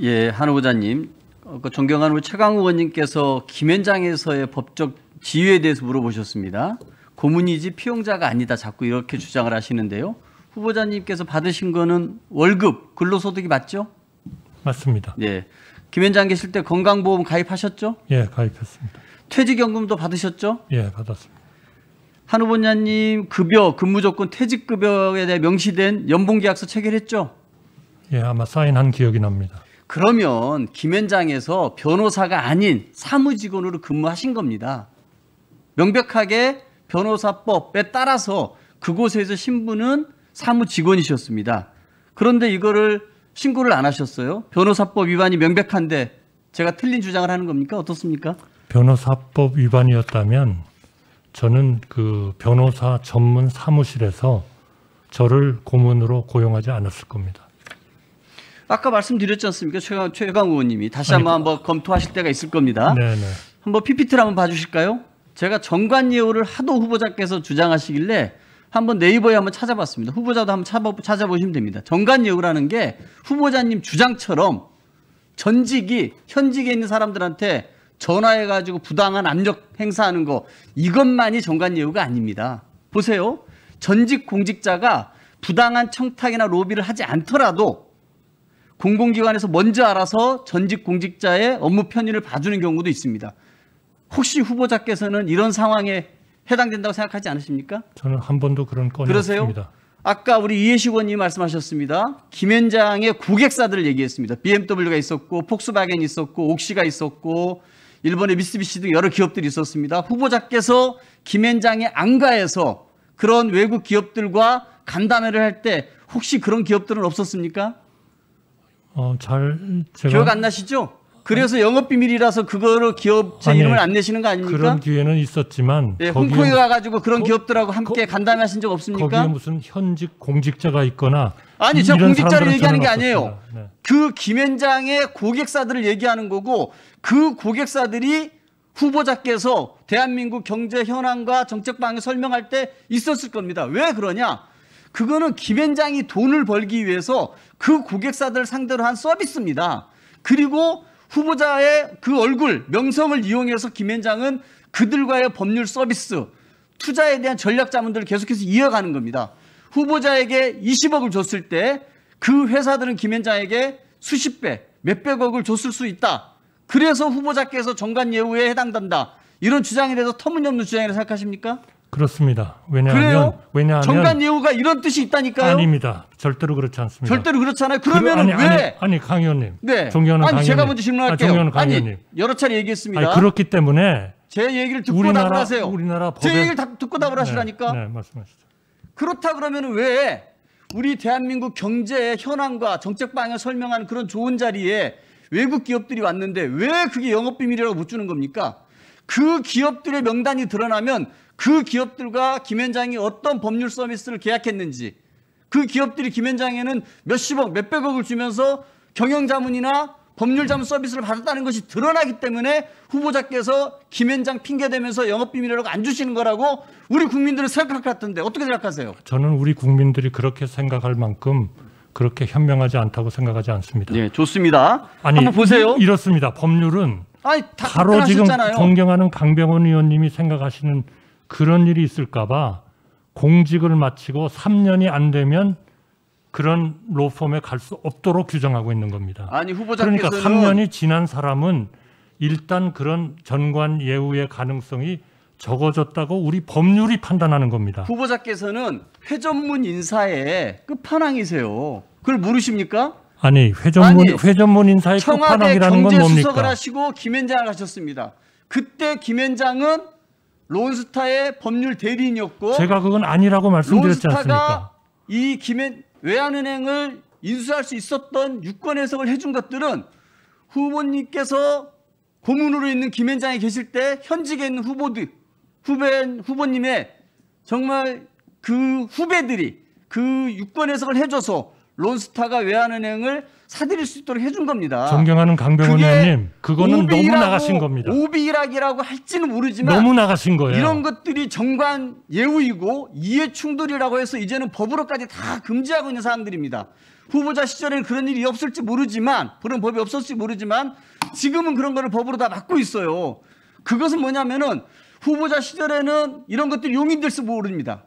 예, 한 후보자님, 어, 그 존경하는 우리 최강 의원님께서 김현장에서의 법적 지위에 대해서 물어보셨습니다. 고문이지 피용자가 아니다 자꾸 이렇게 주장을 하시는데요. 후보자님께서 받으신 거는 월급, 근로소득이 맞죠? 맞습니다. 예, 김현장 계실 때 건강보험 가입하셨죠? 예, 가입했습니다. 퇴직연금도 받으셨죠? 예, 받았습니다. 한 후보자님 급여, 근무 조건, 퇴직급여에 대해 명시된 연봉계약서 체결했죠? 예, 아마 사인한 기억이 납니다. 그러면 김현장에서 변호사가 아닌 사무직원으로 근무하신 겁니다. 명백하게 변호사법에 따라서 그곳에서 신분은 사무직원이셨습니다. 그런데 이거를 신고를 안 하셨어요? 변호사법 위반이 명백한데 제가 틀린 주장을 하는 겁니까? 어떻습니까? 변호사법 위반이었다면 저는 그 변호사 전문 사무실에서 저를 고문으로 고용하지 않았을 겁니다. 아까 말씀드렸지 않습니까? 최강, 최강 의원님이 다시 한번 그- 한번 검토하실 때가 있을 겁니다. 네네. 네. 한번 PPT를 한번 봐주실까요? 제가 정관 예우를 하도 후보자께서 주장하시길래 한번 네이버에 한번 찾아봤습니다. 후보자도 한번 찾아보, 시면 됩니다. 정관 예우라는 게 후보자님 주장처럼 전직이 현직에 있는 사람들한테 전화해가지고 부당한 압력 행사하는 거 이것만이 정관 예우가 아닙니다. 보세요. 전직 공직자가 부당한 청탁이나 로비를 하지 않더라도 공공기관에서 먼저 알아서 전직 공직자의 업무 편의를 봐주는 경우도 있습니다. 혹시 후보자께서는 이런 상황에 해당된다고 생각하지 않으십니까? 저는 한 번도 그런 건 없습니다. 아까 우리 이해식 원님 말씀하셨습니다. 김현장의 고객사들을 얘기했습니다. BMW가 있었고 폭스바겐이 있었고 옥시가 있었고 일본의 미쓰비시 등 여러 기업들이 있었습니다. 후보자께서 김현장의 안가에서 그런 외국 기업들과 간담회를 할 때 혹시 그런 기업들은 없었습니까? 어, 잘 제가... 기억 안 나시죠? 그래서 영업 비밀이라서 그거로 기업체 아니, 이름을 안 내시는 거 아닙니까? 그런 기회는 있었지만 예, 홍콩에 가가지고 그런 거, 기업들하고 함께 거, 간담회하신 적 없습니까? 거기에 무슨 현직 공직자가 있거나 아니 제 공직자를 얘기하는 게 아니에요. 네. 그 김현장의 고객사들을 얘기하는 거고 그 고객사들이 후보자께서 대한민국 경제 현황과 정책 방향 설명할 때 있었을 겁니다. 왜 그러냐? 그거는 김앤장이 돈을 벌기 위해서 그 고객사들 상대로 한 서비스입니다. 그리고 후보자의 그 얼굴, 명성을 이용해서 김앤장은 그들과의 법률 서비스, 투자에 대한 전략 자문들을 계속해서 이어가는 겁니다. 후보자에게 20억을 줬을 때 그 회사들은 김앤장에게 수십 배, 몇백억을 줬을 수 있다. 그래서 후보자께서 정관 예우에 해당된다. 이런 주장에 대해서 터무니없는 주장이라고 생각하십니까? 그렇습니다. 왜냐하면 그래요? 왜냐하면 정관 예우가 이런 뜻이 있다니까요. 아닙니다. 절대로 그렇지 않습니다. 절대로 그렇잖아요. 그러면 그, 아니, 아니, 아니, 강 의원님. 네. 종교는 아니 강 제가 먼저 질문할게요. 아, 종교는 강 의원님. 여러 차례 얘기했습니다. 아니, 그렇기 때문에 제 얘기를 듣고 우리나라, 답을 하세요. 우리나라 법에... 제 얘기를 다, 듣고 답을 네, 하시라니까. 네, 말씀하시죠. 그렇다 그러면 왜 우리 대한민국 경제의 현황과 정책 방향을 설명하는 그런 좋은 자리에 외국 기업들이 왔는데 왜 그게 영업 비밀이라고 못 주는 겁니까? 그 기업들의 명단이 드러나면 그 기업들과 김현장이 어떤 법률 서비스를 계약했는지 그 기업들이 김현장에는 몇십억, 몇백억을 주면서 경영자문이나 법률자문 서비스를 받았다는 것이 드러나기 때문에 후보자께서 김현장 핑계대면서 영업비밀이라고 안 주시는 거라고 우리 국민들은 생각할 것 같은데 어떻게 생각하세요? 저는 우리 국민들이 그렇게 생각할 만큼 그렇게 현명하지 않다고 생각하지 않습니다. 네, 좋습니다. 아니, 한번 보세요. 이렇습니다. 법률은 아니, 다, 바로 지금 존경하는 강병원 의원님이 생각하시는 그런 일이 있을까봐 공직을 마치고 3년이 안 되면 그런 로펌에 갈 수 없도록 규정하고 있는 겁니다. 아니 후보자께서 그러니까 3년이 지난 사람은 일단 그런 전관 예우의 가능성이 적어졌다고 우리 법률이 판단하는 겁니다. 후보자께서는 회전문 인사의 끝판왕이세요. 그걸 모르십니까? 아니 회전문 아니, 회전문 인사의 끝판왕이라는 건 뭡니까? 청와대 경제수석을 하시고 김현장을 하셨습니다. 그때 김현장은 론스타의 법률 대리인이었고 제가 그건 아니라고 말씀드렸지 습니까이 김해 외환은행을 인수할 수 있었던 유권 해석을 해준 것들은 후보님께서 고문으로 있는 김현장에 계실 때 현직에 있는 후보들 후배 후보님의 정말 그 후배들이 그 유권 해석을 해줘서 론스타가 외환은행을 사들일 수 있도록 해준 겁니다. 존경하는 강병원 의원님, 그거는 오비라고, 너무 나가신 겁니다. 오비락이라고 할지는 모르지만 너무 나가신 거예요. 이런 것들이 정관 예우이고 이해 충돌이라고 해서 이제는 법으로까지 다 금지하고 있는 사항들입니다. 후보자 시절에는 그런 일이 없을지 모르지만 그런 법이 없었을지 모르지만 지금은 그런 거를 법으로 다 막고 있어요. 그것은 뭐냐면은 후보자 시절에는 이런 것들이 용인될지 모릅니다.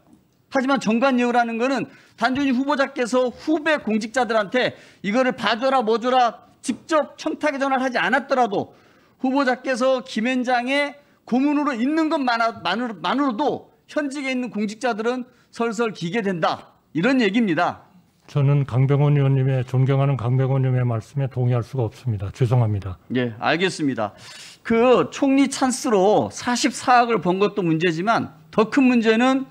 하지만 정관예우라는 거는 단순히 후보자께서 후배 공직자들한테 이거를 봐줘라 뭐줘라 직접 청탁의 전화를 하지 않았더라도 후보자께서 김현장의 고문으로 있는 것만으로도 현직에 있는 공직자들은 설설 기게 된다. 이런 얘기입니다. 저는 강병원 의원님의 존경하는 강병원 의원님의 말씀에 동의할 수가 없습니다. 죄송합니다. 예, 알겠습니다. 그 총리 찬스로 44억을 번 것도 문제지만 더 큰 문제는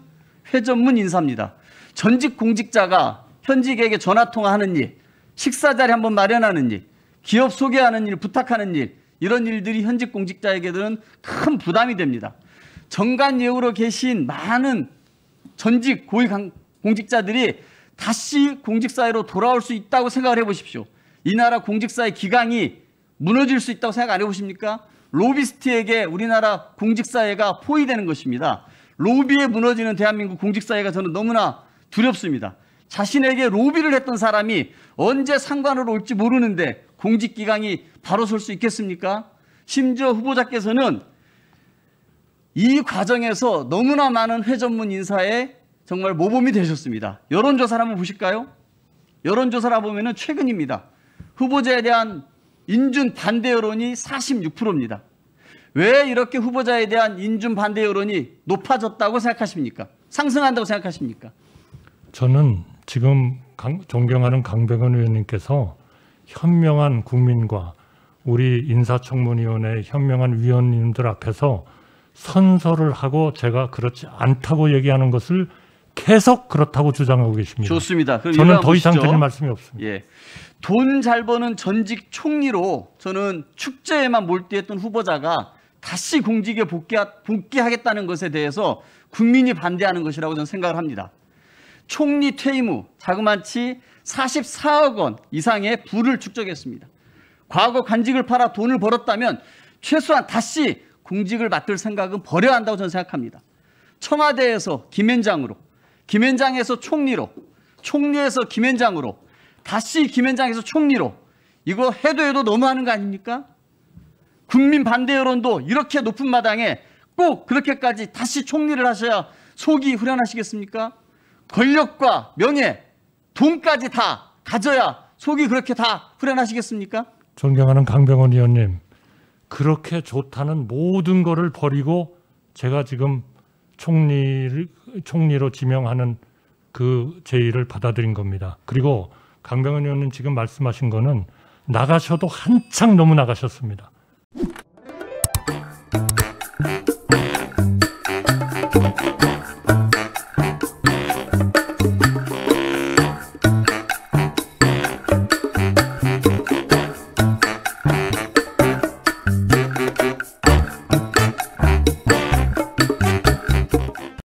회전문 인사입니다. 전직 공직자가 현직에게 전화 통화하는 일, 식사 자리 한번 마련하는 일, 기업 소개하는 일, 부탁하는 일 이런 일들이 현직 공직자에게는 큰 부담이 됩니다. 정관 예우로 계신 많은 전직 고위 공직자들이 다시 공직사회로 돌아올 수 있다고 생각을 해보십시오. 이 나라 공직사회 기강이 무너질 수 있다고 생각 안 해보십니까? 로비스트에게 우리나라 공직사회가 포위되는 것입니다. 로비에 무너지는 대한민국 공직사회가 저는 너무나 두렵습니다. 자신에게 로비를 했던 사람이 언제 상관으로 올지 모르는데 공직기강이 바로 설 수 있겠습니까? 심지어 후보자께서는 이 과정에서 너무나 많은 회전문 인사에 정말 모범이 되셨습니다. 여론조사를 한번 보실까요? 여론조사를 보면 최근입니다. 후보자에 대한 인준 반대 여론이 46%입니다. 왜 이렇게 후보자에 대한 인준 반대 여론이 높아졌다고 생각하십니까? 상승한다고 생각하십니까? 저는 지금 강, 존경하는 강백원 의원님께서 현명한 국민과 우리 인사청문위원회 현명한 위원님들 앞에서 선서를 하고 제가 그렇지 않다고 얘기하는 것을 계속 그렇다고 주장하고 계십니다. 좋습니다. 저는 더 이상 드릴 말씀이 없습니다. 예. 돈 잘 버는 전직 총리로 저는 축제에만 몰두했던 후보자가 다시 공직에 복귀하, 겠다는 것에 대해서 국민이 반대하는 것이라고 저는 생각을 합니다. 총리 퇴임 후 자그마치 44억 원 이상의 부를 축적했습니다. 과거 관직을 팔아 돈을 벌었다면 최소한 다시 공직을 맡을 생각은 버려야 한다고 저는 생각합니다. 청와대에서 김현장으로, 김현장에서 총리로, 총리에서 김현장으로, 다시 김현장에서 총리로 이거 해도 해도 너무하는 거 아닙니까? 국민 반대 여론도 이렇게 높은 마당에 꼭 그렇게까지 다시 총리를 하셔야 속이 후련하시겠습니까? 권력과 명예, 돈까지 다 가져야 속이 그렇게 다 후련하시겠습니까? 존경하는 강병원 의원님, 그렇게 좋다는 모든 것을 버리고 제가 지금 총리 총리로 지명하는 그 제의를 받아들인 겁니다. 그리고 강병원 의원님 지금 말씀하신 거는 나가셔도 한창 너무 나가셨습니다.